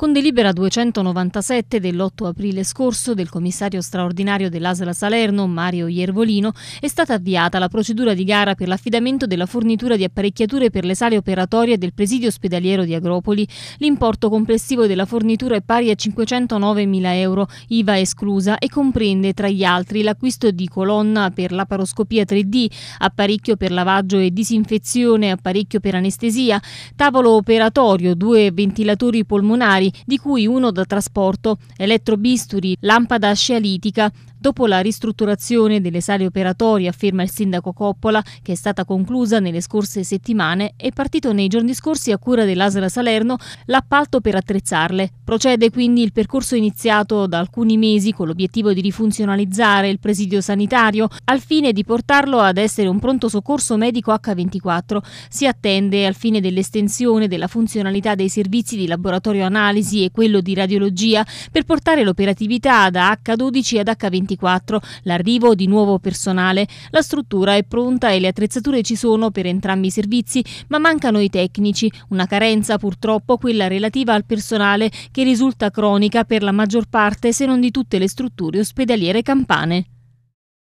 Con delibera 297 dell'8 aprile scorso del commissario straordinario dell'Asla Salerno, Mario Iervolino, è stata avviata la procedura di gara per l'affidamento della fornitura di apparecchiature per le sale operatorie del presidio ospedaliero di Agropoli. L'importo complessivo della fornitura è pari a 509.000 euro, IVA esclusa, e comprende tra gli altri l'acquisto di colonna per laparoscopia 3D, apparecchio per lavaggio e disinfezione, apparecchio per anestesia, tavolo operatorio, due ventilatori polmonari, di cui uno da trasporto, elettrobisturi, lampada scialitica, Dopo la ristrutturazione delle sale operatorie, afferma il sindaco Coppola, che è stata conclusa nelle scorse settimane, è partito nei giorni scorsi a cura dell'Asra Salerno l'appalto per attrezzarle. Procede quindi il percorso iniziato da alcuni mesi con l'obiettivo di rifunzionalizzare il presidio sanitario al fine di portarlo ad essere un pronto soccorso medico H24. Si attende al fine dell'estensione della funzionalità dei servizi di laboratorio analisi e quello di radiologia per portare l'operatività da H12 ad H24 2024, l'arrivo di nuovo personale. La struttura è pronta e le attrezzature ci sono per entrambi i servizi, ma mancano i tecnici, una carenza purtroppo quella relativa al personale che risulta cronica per la maggior parte se non di tutte le strutture ospedaliere campane.